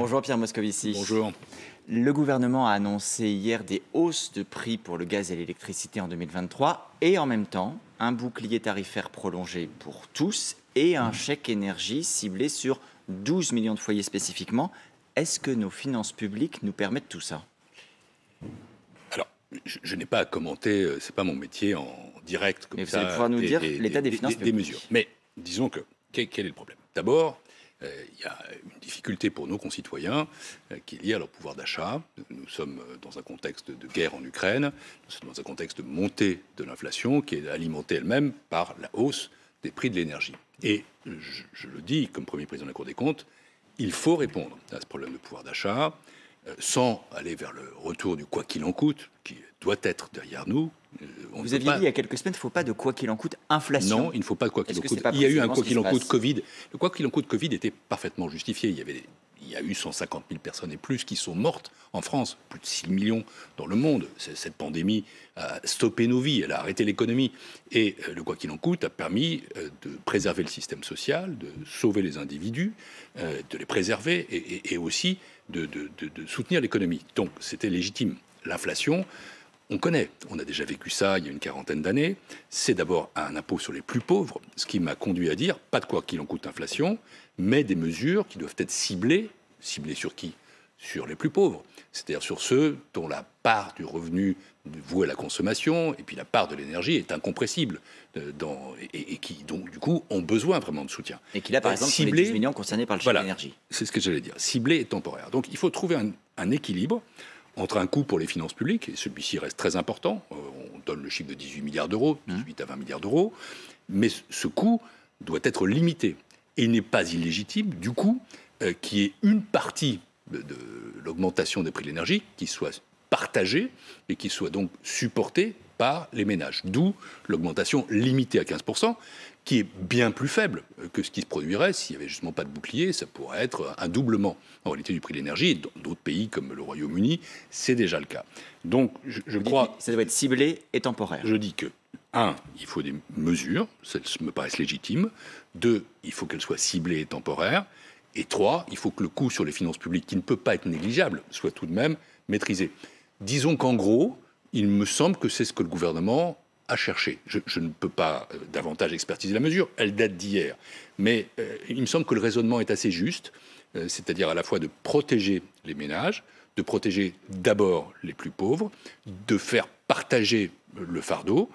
Bonjour Pierre Moscovici. Bonjour. Le gouvernement a annoncé hier des hausses de prix pour le gaz et l'électricité en 2023 et en même temps un bouclier tarifaire prolongé pour tous et un chèque énergie ciblé sur 12 millions de foyers spécifiquement. Est-ce que nos finances publiques nous permettent tout ça Alors, je, n'ai pas à commenter, euh, c'est pas mon métier en direct Mais vous allez pouvoir nous dire l'état des, finances publiques. mesures. Mais disons que quel, quel est le problème D'abord, euh, il y a une difficulté pour nos concitoyens euh, qui est liée à leur pouvoir d'achat. Nous sommes euh, dans un contexte de guerre en Ukraine, nous sommes dans un contexte de montée de l'inflation qui est alimentée elle-même par la hausse des prix de l'énergie. Et je, le dis comme premier président de la Cour des comptes, il faut répondre à ce problème de pouvoir d'achat. Euh, sans aller vers le retour du quoi qu'il en coûte, qui doit être derrière nous. Euh, on Vous aviez dit il y a quelques semaines, il ne faut pas de quoi qu'il en coûte inflation. Non, il ne faut pas de quoi qu'il en coûte. Il y a eu un quoi qu'il en coûte Covid. Le quoi qu'il en coûte Covid était parfaitement justifié. Il y, avait, il y a eu 150 000 personnes et plus qui sont mortes en France, plus de 6 millions dans le monde. Cette pandémie a stoppé nos vies, elle a arrêté l'économie. Et euh, le quoi qu'il en coûte a permis de préserver le système social, de sauver les individus, de les préserver et aussi de, soutenir l'économie. Donc c'était légitime. L'inflation, on connaît, on a déjà vécu ça il y a une quarantaine d'années. C'est d'abord un impôt sur les plus pauvres, ce qui m'a conduit à dire pas de quoi qu'il en coûte inflation, mais des mesures qui doivent être ciblées. Ciblées sur qui sur les plus pauvres, c'est-à-dire sur ceux dont la part du revenu voué à la consommation et puis la part de l'énergie est incompressible euh, dans, et, qui, donc, du coup, ont besoin vraiment de soutien. Et qui, là, par euh, exemple, ciblé, les concernés par le chèque d'énergie. c'est ce que j'allais dire, ciblé et temporaire. Donc, il faut trouver un, équilibre entre un coût pour les finances publiques, et celui-ci reste très important, euh, on donne le chiffre de 18 milliards d'euros, 18 hein. à 20 milliards d'euros, mais ce coût doit être limité. Et n'est pas illégitime, du coup, qui est une partie de, l'augmentation des prix de l'énergie qui soit partagée et qui soit donc supportée par les ménages. D'où l'augmentation limitée à 15%, qui est bien plus faible que ce qui se produirait s'il n'y avait justement pas de bouclier. Ça pourrait être un doublement en réalité du prix de l'énergie. Dans d'autres pays comme le Royaume-Uni, c'est déjà le cas. Donc je, je crois. Ça doit être ciblé et temporaire. Je dis que, un, il faut des mesures, celles me paraissent légitimes. Deux, il faut qu'elles soient ciblées et temporaires. Et trois, il faut que le coût sur les finances publiques, qui ne peut pas être négligeable, soit tout de même maîtrisé. Disons qu'en gros, il me semble que c'est ce que le gouvernement a cherché. Je, ne peux pas euh, davantage expertiser la mesure, elle date d'hier. Mais euh, il me semble que le raisonnement est assez juste, euh, c'est-à-dire à la fois de protéger les ménages, de protéger d'abord les plus pauvres, de faire partager le fardeau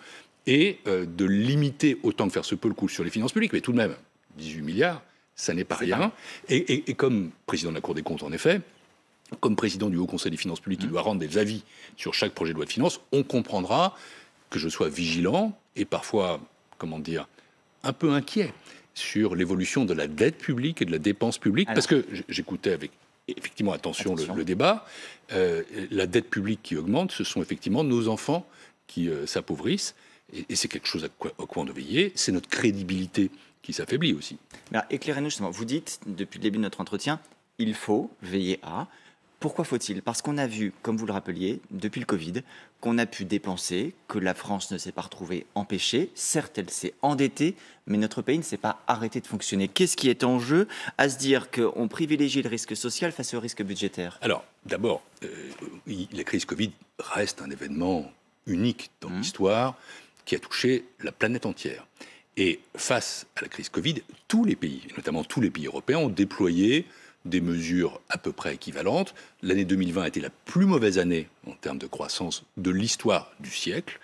et de limiter autant que faire se peut le coût sur les finances publiques, mais tout de même, 18 milliards, ça n'est pas rien. Et, comme président de la Cour des comptes, en effet, comme président du Haut Conseil des finances publiques, il mmh. doit rendre des avis sur chaque projet de loi de finances, on comprendra que je sois vigilant et parfois, comment dire, un peu inquiet sur l'évolution de la dette publique et de la dépense publique, parce que j'écoutais avec effectivement attention, Le, débat, euh, la dette publique qui augmente, ce sont effectivement nos enfants qui euh, s'appauvrissent, et, c'est quelque chose à quoi, quoi on doit veiller, c'est notre crédibilité qui s'affaiblit aussi. Éclairez-nous justement, vous dites depuis le début de notre entretien, il faut veiller à... Pourquoi faut-il Parce qu'on a vu, comme vous le rappeliez, depuis le Covid, qu'on a pu dépenser, que la France ne s'est pas retrouvée empêchée. Certes, elle s'est endettée, mais notre pays ne s'est pas arrêté de fonctionner. Qu'est-ce qui est en jeu à se dire qu'on privilégie le risque social face au risque budgétaire Alors, d'abord, euh, la crise Covid reste un événement unique dans mmh. l'histoire qui a touché la planète entière. Et face à la crise Covid, tous les pays, notamment tous les pays européens, ont déployé des mesures à peu près équivalentes. L'année 2020 a été la plus mauvaise année en termes de croissance de l'histoire du siècle.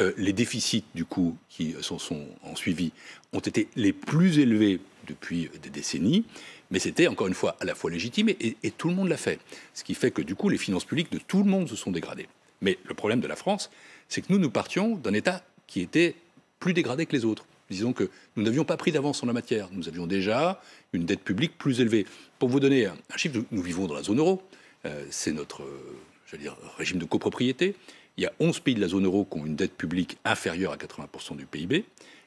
Euh, les déficits, du coup, qui s'en sont en suivi, ont été les plus élevés depuis des décennies. Mais c'était, encore une fois, à la fois légitime et tout le monde l'a fait. Ce qui fait que, du coup, les finances publiques de tout le monde se sont dégradées. Mais le problème de la France, c'est que nous, nous partions d'un État qui était plus dégradé que les autres. Disons que nous n'avions pas pris d'avance en la matière. Nous avions déjà une dette publique plus élevée. Pour vous donner un, chiffre, nous vivons dans la zone euro. Euh, c'est notre euh, régime de copropriété. Il y a 11 pays de la zone euro qui ont une dette publique inférieure à 80% du PIB.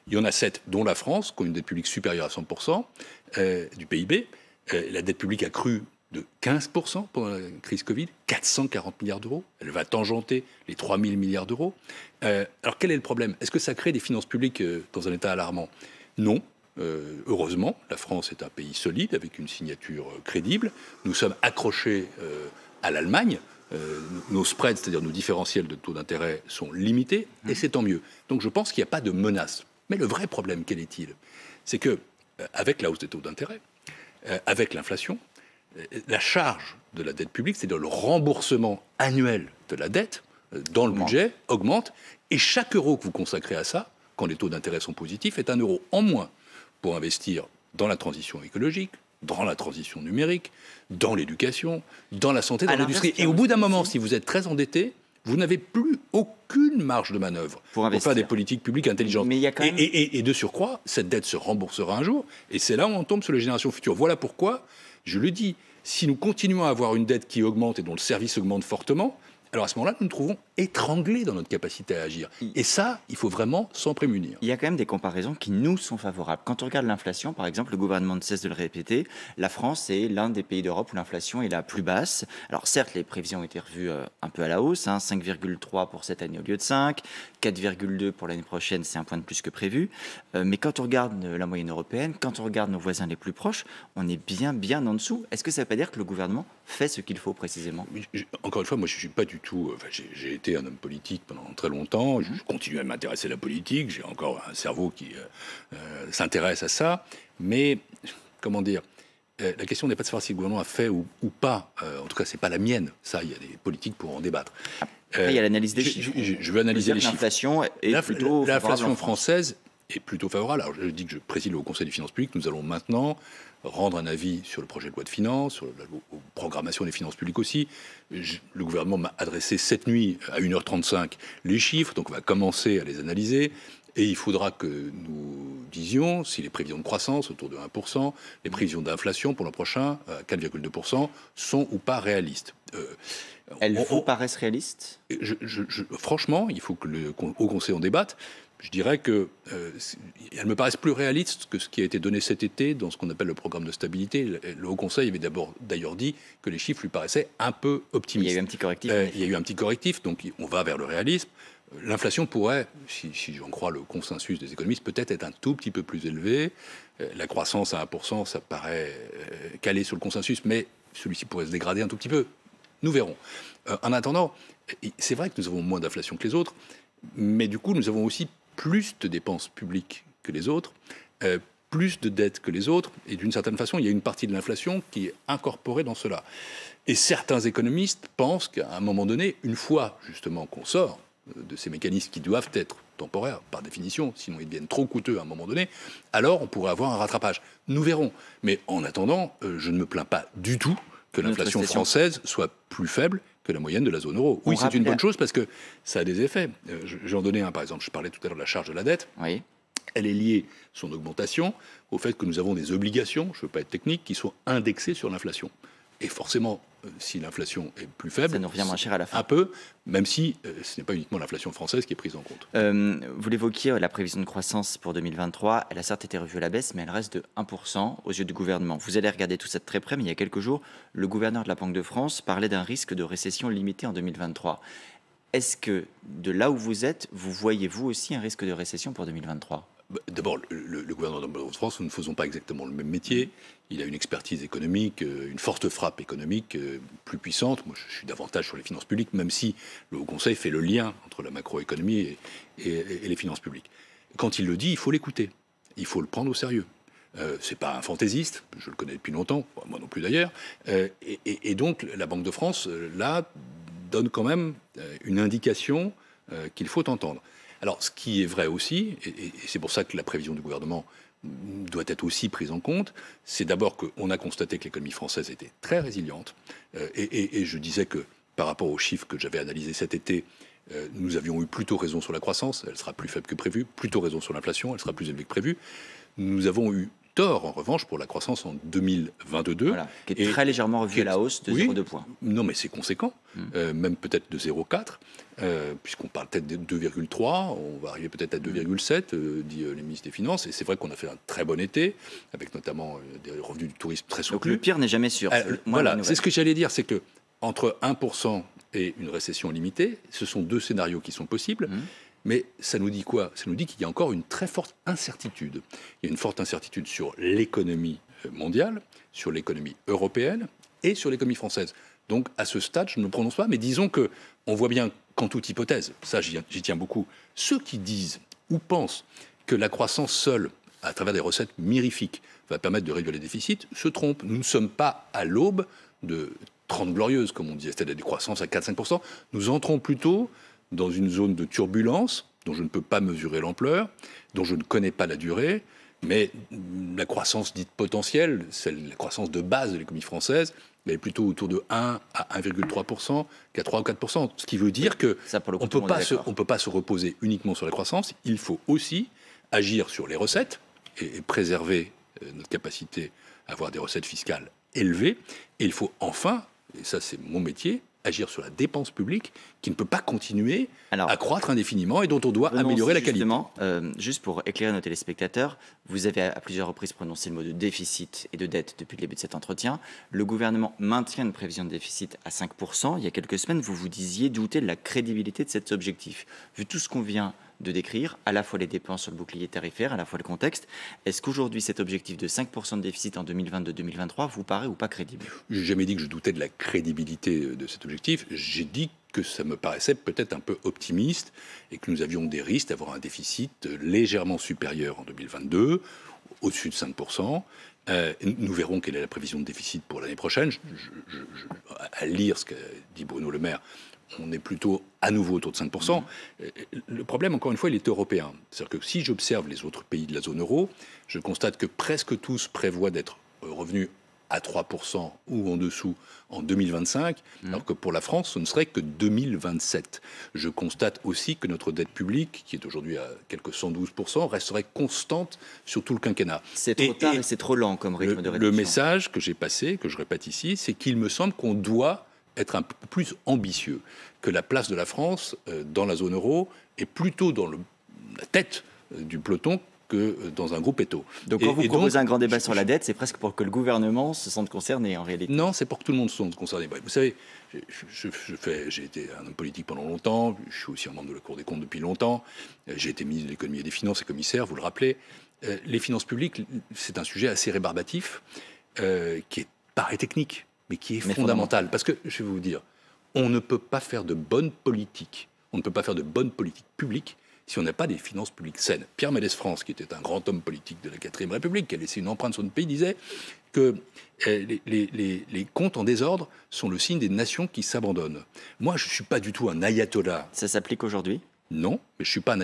Il y en a 7, dont la France, qui ont une dette publique supérieure à 100% euh, du PIB. la dette publique a cru de 15% pendant la crise Covid, 440 milliards d'euros. Elle va tangenter les 3 milliards d'euros. Euh, alors quel est le problème Est-ce que ça crée des finances publiques euh, dans un état alarmant Non. Euh, heureusement, la France est un pays solide avec une signature crédible. Nous sommes accrochés à l'Allemagne. nos spreads, c'est-à-dire nos différentiels de taux d'intérêt, sont limités et mmh. c'est tant mieux. Donc je pense qu'il n'y a pas de menace. Mais le vrai problème, quel est-il C'est que, avec la hausse des taux d'intérêt, avec l'inflation, la charge de la dette publique, c'est-à-dire le remboursement annuel de la dette euh, dans le budget, augmente. Et chaque euro que vous consacrez à ça, quand les taux d'intérêt sont positifs, est un euro en moins pour investir dans la transition écologique, dans la transition numérique, dans l'éducation, dans la santé, dans l'industrie. Et au bout d'un moment, si vous êtes très endetté, vous n'avez plus aucune marge de manœuvre pour, faire des politiques publiques intelligentes. et, de surcroît, cette dette se remboursera un jour, et c'est là où on tombe sur les générations futures. Voilà pourquoi je le dis, si nous continuons à avoir une dette qui augmente et dont le service augmente fortement, alors à ce moment-là, nous nous trouvons étranglés dans notre capacité à agir. Et ça, il faut vraiment s'en prémunir. Il y a quand même des comparaisons qui nous sont favorables. Quand on regarde l'inflation, par exemple, le gouvernement ne cesse de le répéter, la France est l'un des pays d'Europe où l'inflation est la plus basse. Alors certes, les prévisions ont été revues euh, un peu à la hausse, 5,3 hein, pour cette année au lieu de 5, 4,2 pour l'année prochaine, c'est un point de plus que prévu. Euh, mais quand on regarde euh, la moyenne européenne, quand on regarde nos voisins les plus proches, on est bien, bien en dessous. Est-ce que ça ne veut pas dire que le gouvernement fait ce qu'il faut précisément Encore une fois, moi je ne suis pas du tout... Enfin, j'ai été un homme politique pendant très longtemps. Je continue à m'intéresser à la politique. J'ai encore un cerveau qui euh, euh, s'intéresse à ça. Mais, comment dire euh, la question n'est pas de savoir si le gouvernement a fait ou, pas. en tout cas, c'est pas la mienne. Ça, il y a des politiques pour en débattre. Après, il y a l'analyse des chiffres. Je, veux analyser les chiffres. L'inflation plutôt. L'inflation française est plutôt favorable. Alors je dis que je préside au Conseil des finances publiques, nous allons maintenant rendre un avis sur le projet de loi de finances, sur la programmation des finances publiques aussi. le gouvernement m'a adressé cette nuit à 1h35 les chiffres, donc on va commencer à les analyser. Et il faudra que nous disions si les prévisions de croissance autour de 1%, les prévisions d'inflation pour l'an prochain, 4,2%, euh, sont ou pas réalistes. Euh, Elles vous paraissent réalistes Franchement, il faut que le, Haut Conseil en débatte je dirais que euh, me paraissent plus réalistes que ce qui a été donné cet été dans ce qu'on appelle le programme de stabilité. Le, Haut Conseil avait d'abord d'ailleurs dit que les chiffres lui paraissaient un peu optimistes. Il y a eu un petit correctif. Euh, il y a eu un petit correctif, donc on va vers le réalisme. L'inflation pourrait, si, j'en crois le consensus des économistes, peut-être être un tout petit peu plus élevée. Euh, la croissance à 1%, ça paraît calé sur le consensus, mais celui-ci pourrait se dégrader un tout petit peu. Nous verrons. en attendant, c'est vrai que nous avons moins d'inflation que les autres, mais du coup, nous avons aussi plus de dépenses publiques que les autres, euh, plus de dettes que les autres, et d'une certaine façon, il y a une partie de l'inflation qui est incorporée dans cela. Et certains économistes pensent qu'à un moment donné, une fois justement qu'on sort euh, de ces mécanismes qui doivent être temporaires par définition, sinon ils deviennent trop coûteux à un moment donné, alors on pourrait avoir un rattrapage. Nous verrons. Mais en attendant, euh, je ne me plains pas du tout que l'inflation française soit plus faible que la moyenne de la zone euro. Oui, c'est une bonne chose parce que ça a des effets. Euh, J'en donnais un, par exemple, je parlais tout à l'heure de la charge de la dette. Elle est liée, son augmentation, au fait que nous avons des obligations, je ne veux pas être technique, qui sont indexées sur l'inflation. Et forcément, euh, si l'inflation est plus faible, ça nous revient moins cher à la fin. Un peu, même si euh, ce n'est pas uniquement l'inflation française qui est prise en compte. Euh, vous l'évoquiez, la prévision de croissance pour 2023, elle a certes été revue à la baisse, mais elle reste de 1% aux yeux du gouvernement. Vous allez regarder tout ça de très près, mais il y a quelques jours, le gouverneur de la Banque de France parlait d'un risque de récession limité en 2023. Est-ce que de là où vous êtes, vous voyez vous aussi un risque de récession pour 2023 D'abord, le, le, gouvernement de France, nous ne faisons pas exactement le même métier. Il a une expertise économique, euh, une forte frappe économique euh, plus puissante. Moi, je suis davantage sur les finances publiques, même si le Haut Conseil fait le lien entre la macroéconomie et, les finances publiques. Quand il le dit, il faut l'écouter. Il faut le prendre au sérieux. Euh, Ce n'est pas un fantaisiste, je le connais depuis longtemps, moi non plus d'ailleurs. et, donc, la Banque de France, là, donne quand même une indication qu'il faut entendre. Alors, ce qui est vrai aussi, et, c'est pour ça que la prévision du gouvernement doit être aussi prise en compte, c'est d'abord qu'on a constaté que l'économie française était très résiliente. Euh, et, je disais que par rapport aux chiffres que j'avais analysés cet été, euh, nous avions eu plutôt raison sur la croissance, elle sera plus faible que prévu, plutôt raison sur l'inflation, elle sera plus élevée que prévu. Nous avons eu en revanche, pour la croissance en 2022. qui est très légèrement revue à la hausse de 0,2 points. Non, mais c'est conséquent, hmm. euh, même peut-être de 0,4, euh, puisqu'on parle peut-être de 2,3, on va arriver peut-être à 2,7, euh, dit le ministre des Finances. Et c'est vrai qu'on a fait un très bon été, avec notamment des revenus du tourisme très souples. Donc le pire n'est jamais sûr. voilà, c'est ce que j'allais dire, c'est que entre 1% et une récession limitée, ce sont deux scénarios qui sont possibles. Hmm. Mais ça nous dit quoi Ça nous dit qu'il y a encore une très forte incertitude. Il y a une forte incertitude sur l'économie euh, mondiale, sur l'économie européenne et sur l'économie française. Donc à ce stade, je ne me prononce pas, mais disons que on voit bien qu'en toute hypothèse, ça j'y tiens beaucoup, ceux qui disent ou pensent que la croissance seule, à travers des recettes mirifiques, va permettre de réduire les déficits, se trompent. Nous ne sommes pas à l'aube de 30 glorieuses, comme on disait, c'est-à-dire des croissances à 4-5%. Nous entrons plutôt dans une zone de turbulence dont je ne peux pas mesurer l'ampleur, dont je ne connais pas la durée, mais la croissance dite potentielle, celle, la croissance de base de l'économie française, elle est plutôt autour de 1 à 1,3% qu'à 3 ou 4%. Ce qui veut dire que Ça, ne peut, peut pas se reposer uniquement sur la croissance, il faut aussi agir sur les recettes et préserver euh, notre capacité à avoir des recettes fiscales élevées. Et il faut enfin, et ça c'est mon métier, agir sur la dépense publique qui ne peut pas continuer à croître indéfiniment et dont on doit améliorer la qualité. Justement, euh, juste pour éclairer nos téléspectateurs, vous avez à plusieurs reprises prononcé le mot de déficit et de dette depuis le début de cet entretien. Le gouvernement maintient une prévision de déficit à 5%. Il y a quelques semaines, vous vous disiez douter de la crédibilité de cet objectif. Vu tout ce qu'on vient de décrire à la fois les dépenses sur le bouclier tarifaire, à la fois le contexte. Est-ce qu'aujourd'hui cet objectif de 5% de déficit en 2022-2023 vous paraît ou pas crédible J'ai jamais dit que je doutais de la crédibilité de cet objectif. J'ai dit que ça me paraissait peut-être un peu optimiste et que nous avions des risques d'avoir un déficit légèrement supérieur en 2022, au-dessus de 5%. Euh, nous verrons quelle est la prévision de déficit pour l'année prochaine. à lire ce que dit Bruno Le Maire, on est plutôt à nouveau autour de 5%. Mm-hmm. Le problème, encore une fois, il est européen. C'est-à-dire que si j'observe les autres pays de la zone euro, je constate que presque tous prévoient d'être revenus à 3% ou en dessous en 2025, mm-hmm. alors que pour la France, ce ne serait que 2027. Je constate aussi que notre dette publique, qui est aujourd'hui à quelques 112%, resterait constante sur tout le quinquennat. C'est trop tard et, c'est trop lent comme rythme de réduction. Le message que j'ai passé, que je répète ici, c'est qu'il me semble qu'on doit être un peu plus ambitieux, que la place de la France euh, dans la zone euro est plutôt dans le, la tête euh, du peloton que euh, dans un groupe étau. Donc quand vous proposez un grand débat sur la dette, c'est presque pour que le gouvernement se sente concerné en réalité. Non, c'est pour que tout le monde se sente concerné. Bah, vous savez, j'ai été un homme politique pendant longtemps, je suis aussi un membre de la Cour des comptes depuis longtemps, j'ai été ministre de l'économie et des finances et commissaire, vous le rappelez. Les finances publiques, c'est un sujet assez rébarbatif, qui est paraît technique mais qui est fondamental, Parce que, je vais vous dire, on ne peut pas faire de bonne politique, on ne peut pas faire de bonne politique publique si on n'a pas des finances publiques saines. Pierre Mendès France, qui était un grand homme politique de la 4 République, qui a laissé une empreinte sur le pays, disait que euh, les, les comptes en désordre sont le signe des nations qui s'abandonnent. Moi, je ne suis pas du tout un ayatollah. Ça s'applique aujourd'hui non, mais je suis pas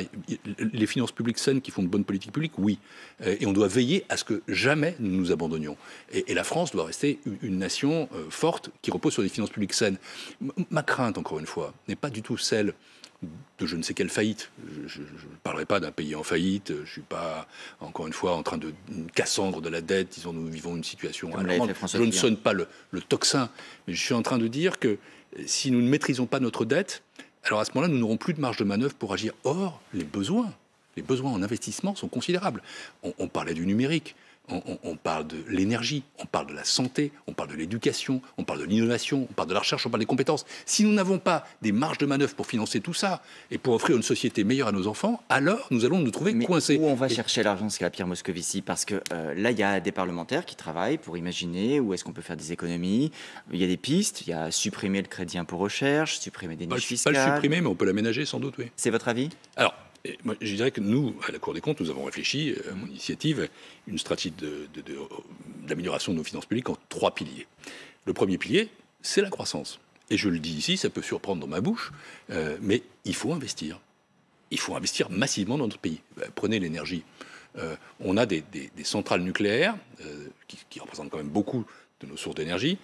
les finances publiques saines qui font de bonnes politiques publiques, oui. Euh, et on doit veiller à ce que jamais nous nous abandonnions. Et, la France doit rester une, nation euh, forte qui repose sur des finances publiques saines. ma crainte, encore une fois, n'est pas du tout celle de je ne sais quelle faillite. Je ne parlerai pas d'un pays en faillite. Je ne suis pas, encore une fois, en train de cassandre de la dette. Disons, nous vivons une situation allemande. Je ne sonne pas le, le, toxin. Mais je suis en train de dire que si nous ne maîtrisons pas notre dette, alors à ce moment-là, nous n'aurons plus de marge de manœuvre pour agir. Or, les besoins, les besoins en investissement sont considérables. on parlait du numérique on, parle de l'énergie, on parle de la santé, on parle de l'éducation, on parle de l'innovation, on parle de la recherche, on parle des compétences. Si nous n'avons pas des marges de manœuvre pour financer tout ça et pour offrir une société meilleure à nos enfants, alors nous allons nous trouver coincés. Où on va chercher l'argent, c'est la Pierre Moscovici, parce que euh, là, il y a des parlementaires qui travaillent pour imaginer où est-ce qu'on peut faire des économies. Il y a des pistes, il y a supprimer le crédit impôt recherche, supprimer des niches fiscales. Pas le supprimer, mais on peut l'aménager sans doute, oui. C'est votre avis Alors, je dirais que nous, à la Cour des comptes, nous avons réfléchi, euh, à mon initiative, une stratégie d'amélioration de, nos finances publiques en trois piliers. Le premier pilier, c'est la croissance. Et je le dis ici, ça peut surprendre dans ma bouche, euh, mais il faut investir. Il faut investir massivement dans notre pays. Euh, prenez l'énergie. on a des, centrales nucléaires, qui, qui, représentent quand même beaucoup de nos sources d'énergie,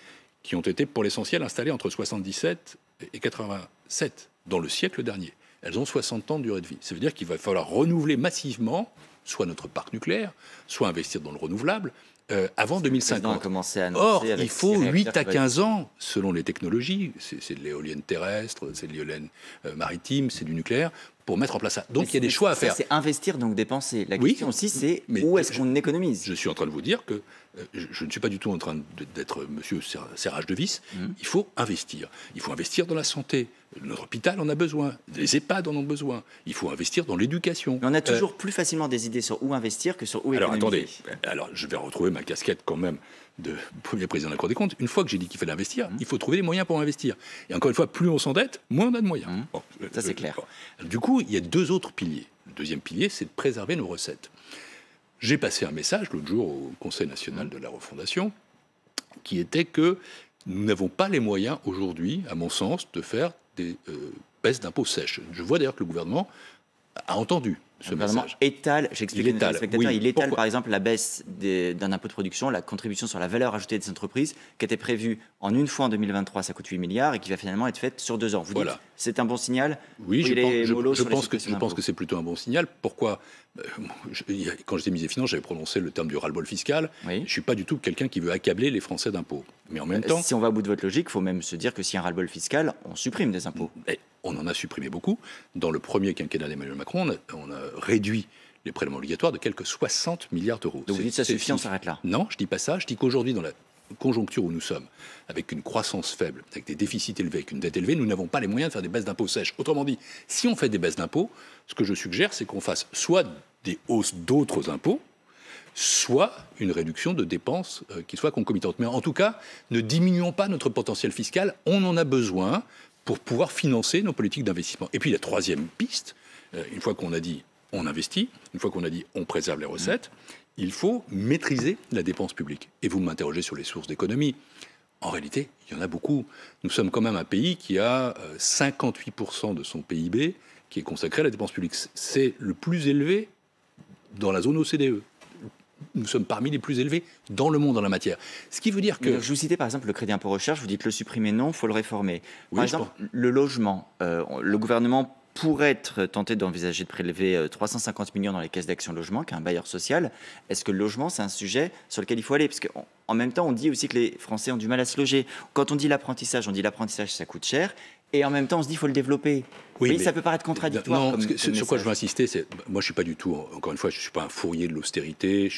qui ont été pour l'essentiel installées entre 77 et 87 dans le siècle dernier elles ont 60 ans de durée de vie. Ça veut dire qu'il va falloir renouveler massivement soit notre parc nucléaire, soit investir dans le renouvelable, euh, avant 2050. Or, il faut 8 à 15 ans, selon les technologies, c'est de l'éolienne terrestre, c'est de l'éolienne euh, maritime, c'est du nucléaire, pour mettre en place ça. Donc il y a des choix à faire. C'est investir donc dépenser. La question aussi c'est où est-ce qu'on économise. Je suis en train de vous dire que euh, je, ne suis pas du tout en train d'être monsieur serrage de vis. Mhm. Il faut investir. Il faut investir dans la santé. Notre hôpital en a besoin, les EHPAD en ont besoin. Il faut investir dans l'éducation. On a euh, toujours plus facilement des idées sur où investir que sur où économiser. Alors attendez, alors je vais retrouver ma casquette quand même de premier président de la Cour des comptes, une fois que j'ai dit qu'il fallait investir, mmh. il faut trouver les moyens pour investir. Et encore une fois, plus on s'endette, moins on a de moyens. Mmh. Euh, Ça, c'est euh, clair. Du coup, il y a deux autres piliers. Le deuxième pilier, c'est de préserver nos recettes. J'ai passé un message l'autre jour au Conseil national de la refondation qui était que nous n'avons pas les moyens aujourd'hui, à mon sens, de faire des euh, baisses d'impôts sèches. Je vois d'ailleurs que le gouvernement a entendu ce gouvernement étale, j'explique spectateurs, il étale par exemple la baisse d'un impôt de production, la contribution sur la valeur ajoutée des entreprises, qui était prévue en une fois en 2023, ça coûte 8 milliards, et qui va finalement être faite sur deux ans. Vous voilà. dites, c'est un bon signal Oui, je pense, je, pense que, c'est plutôt un bon signal. Pourquoi euh, Quand j'étais ministre des Finances, j'avais prononcé le terme du ras-le-bol fiscal. Je ne suis pas du tout quelqu'un qui veut accabler les Français d'impôts. Mais en même euh, temps... Si on va au bout de votre logique, il faut même se dire que s'il y a un ras-le-bol fiscal, on supprime des impôts on en a supprimé beaucoup. Dans le premier quinquennat d'Emmanuel Macron, on a, réduit les prélèvements obligatoires de quelques 60 milliards d'euros. Donc vous dites ça suffit, on s'arrête là Non, je dis pas ça. Je dis qu'aujourd'hui, dans la conjoncture où nous sommes, avec une croissance faible, avec des déficits élevés, avec une dette élevée, nous n'avons pas les moyens de faire des baisses d'impôts sèches. Autrement dit, si on fait des baisses d'impôts, ce que je suggère, c'est qu'on fasse soit des hausses d'autres impôts, soit une réduction de dépenses euh, qui soit concomitante. Mais en tout cas, ne diminuons pas notre potentiel fiscal, on en a besoin pour pouvoir financer nos politiques d'investissement. Et puis la troisième piste, euh, une fois qu'on a dit on investit, une fois qu'on a dit on préserve les recettes, mm. il faut maîtriser la dépense publique. Et vous m'interrogez sur les sources d'économie. En réalité, il y en a beaucoup. Nous sommes quand même un pays qui a 58% euh, de son PIB qui est consacré à la dépense publique. C'est le plus élevé dans la zone OCDE nous sommes parmi les plus élevés dans le monde en la matière. Ce qui veut dire que... Je vous citais par exemple le crédit impôt recherche, vous dites le supprimer, non, il faut le réformer. Par exemple, le logement, euh, le gouvernement pourrait être tenté d'envisager de prélever 350 euh, millions dans les caisses d'action logement, qui est un bailleur social. Est-ce que le logement, c'est un sujet sur lequel il faut aller Parce qu'en même temps, on dit aussi que les Français ont du mal à se loger. Quand on dit l'apprentissage, on dit l'apprentissage, ça coûte cher et en même temps on se dit qu'il faut le développer. Oui, mais, ça peut paraître contradictoire. Non, sur quoi je veux insister, c'est bah, moi je suis pas du tout, encore une fois, je suis pas un fourrier de l'austérité.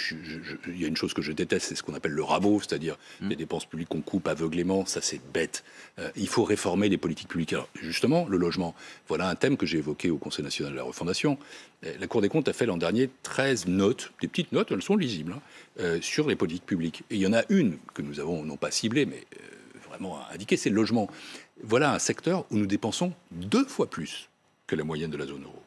Il y a une chose que je déteste, c'est ce qu'on appelle le rabot, c'est-à-dire hmm. les dépenses publiques qu'on coupe aveuglément, ça c'est bête. Euh, il faut réformer les politiques publiques. Alors, justement, le logement, voilà un thème que j'ai évoqué au Conseil national de la refondation. Euh, la Cour des comptes a fait l'an dernier 13 notes, des petites notes, elles sont lisibles, hein, euh, sur les politiques publiques. Et il y en a une que nous avons non pas ciblée, mais vraiment indiqué, c'est le logement. Voilà un secteur où nous dépensons deux fois plus que la moyenne de la zone euro.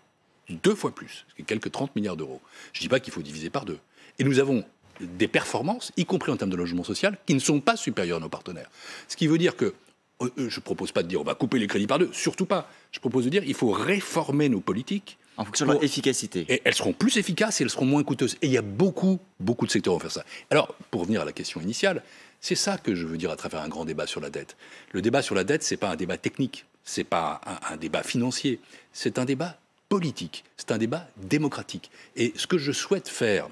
Deux fois plus, ce quelques 30 milliards d'euros. Je ne dis pas qu'il faut diviser par deux. Et nous avons des performances, y compris en termes de logement social, qui ne sont pas supérieures à nos partenaires. Ce qui veut dire que euh, euh, je ne propose pas de dire on va couper les crédits par deux, surtout pas. Je propose de dire il faut réformer nos politiques. En fonction de leur efficacité. Et elles seront plus efficaces et elles seront moins coûteuses. Et il y a beaucoup, beaucoup de secteurs à vont faire ça. Alors, pour revenir à la question initiale, c'est ça que je veux dire à travers un grand débat sur la dette. Le débat sur la dette, ce n'est pas un débat technique, ce n'est pas un, débat financier, c'est un débat politique, c'est un débat démocratique. Et ce que je souhaite faire,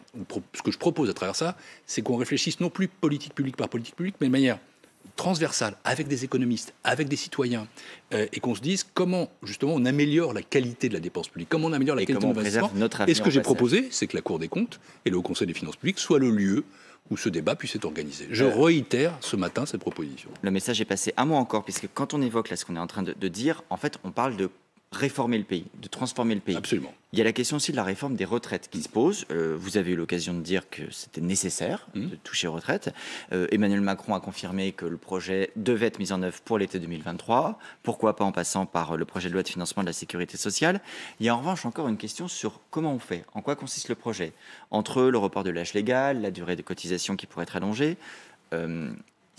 ce que je propose à travers ça, c'est qu'on réfléchisse non plus politique publique par politique publique, mais de manière transversale, avec des économistes, avec des citoyens, euh, et qu'on se dise comment justement on améliore la qualité de la dépense publique, comment on améliore la qualité de l'investissement. Et ce que j'ai proposé, c'est que la Cour des comptes et le Haut Conseil des finances publiques soient le lieu où ce débat puisse être organisé. Je euh, réitère ce matin cette proposition. Le message est passé à moi encore, puisque quand on évoque là ce qu'on est en train de dire, en fait, on parle de réformer le pays, de transformer le pays. Absolument. Il y a la question aussi de la réforme des retraites qui se pose. Euh, vous avez eu l'occasion de dire que c'était nécessaire mmh. de toucher aux retraites. Euh, Emmanuel Macron a confirmé que le projet devait être mis en œuvre pour l'été 2023. Pourquoi pas en passant par euh, le projet de loi de financement de la sécurité sociale Il y a en revanche encore une question sur comment on fait, en quoi consiste le projet. Entre le report de l'âge légal, la durée de cotisation qui pourrait être allongée,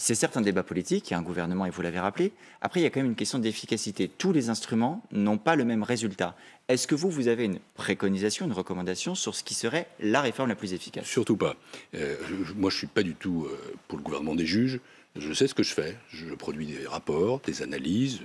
c'est certes un débat politique, il y a un gouvernement et vous l'avez rappelé. Après, il y a quand même une question d'efficacité. Tous les instruments n'ont pas le même résultat. Est-ce que vous, vous avez une préconisation, une recommandation sur ce qui serait la réforme la plus efficace Surtout pas. Euh, moi, je ne suis pas du tout euh, pour le gouvernement des juges. Je sais ce que je fais. Je produis des rapports, des analyses,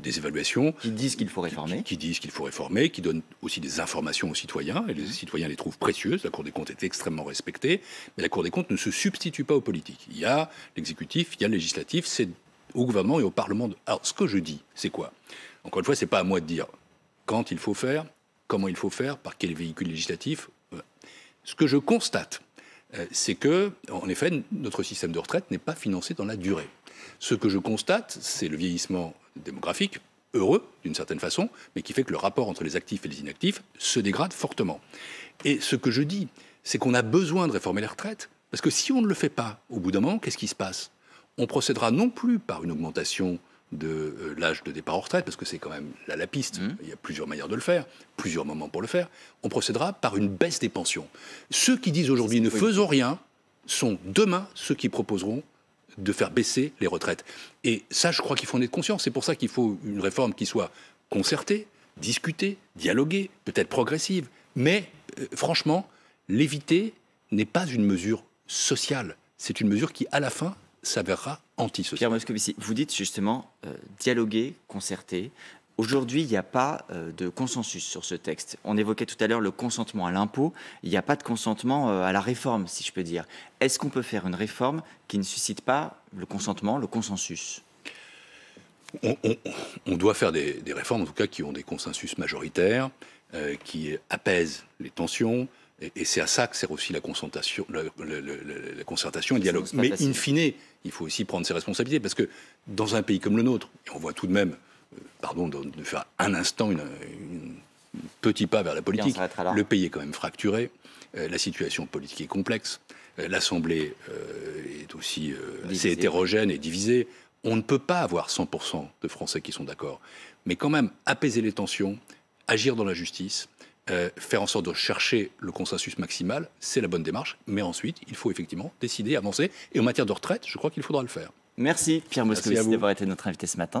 des évaluations. Qui disent qu'il faut réformer. Qui, disent qu'il faut réformer, qui donnent aussi des informations aux citoyens, et les citoyens les trouvent précieuses. La Cour des comptes est extrêmement respectée, mais la Cour des comptes ne se substitue pas aux politiques. Il y a l'exécutif, il y a le législatif, c'est au gouvernement et au Parlement. Alors, ce que je dis, c'est quoi Encore une fois, c'est pas à moi de dire quand il faut faire, comment il faut faire, par quel véhicule législatif. Euh, ce que je constate, euh, c'est que, en effet, notre système de retraite n'est pas financé dans la durée. Ce que je constate, c'est le vieillissement démographique, heureux d'une certaine façon, mais qui fait que le rapport entre les actifs et les inactifs se dégrade fortement. Et ce que je dis, c'est qu'on a besoin de réformer la retraites, parce que si on ne le fait pas, au bout d'un moment, qu'est-ce qui se passe On procédera non plus par une augmentation de euh, l'âge de départ en retraite, parce que c'est quand même la piste, mmh. il y a plusieurs manières de le faire, plusieurs moments pour le faire, on procédera par une baisse des pensions. Ceux qui disent aujourd'hui ne faisons rien sont demain ceux qui proposeront de faire baisser les retraites. Et ça, je crois qu'il faut en être conscient. C'est pour ça qu'il faut une réforme qui soit concertée, discutée, dialoguée, peut-être progressive. Mais euh, franchement, l'éviter n'est pas une mesure sociale. C'est une mesure qui, à la fin, s'avérera antisociale. Pierre vous dites justement euh, dialoguer, concerter. Aujourd'hui, il n'y a pas euh, de consensus sur ce texte. On évoquait tout à l'heure le consentement à l'impôt. Il n'y a pas de consentement euh, à la réforme, si je peux dire. Est-ce qu'on peut faire une réforme qui ne suscite pas le consentement, le consensus on, doit faire des, réformes, en tout cas, qui ont des consensus majoritaires, euh, qui apaisent les tensions. Et, c'est à ça que sert aussi la concertation, la concertation et le dialogue. Mais in fine, il faut aussi prendre ses responsabilités, parce que dans un pays comme le nôtre, et on voit tout de même pardon de, faire un instant un petit pas vers la politique. le pays est quand même fracturé, euh, la situation politique est complexe, euh, l'Assemblée euh, est aussi assez hétérogène et divisée. On ne peut pas avoir 100% de Français qui sont d'accord. Mais quand même, apaiser les tensions, agir dans la justice, faire en sorte de chercher le consensus maximal, c'est la bonne démarche. Mais ensuite, il faut effectivement décider, avancer. Et en matière de retraite, je crois qu'il faudra le faire. Merci Pierre Moscovici d'avoir été notre invité ce matin.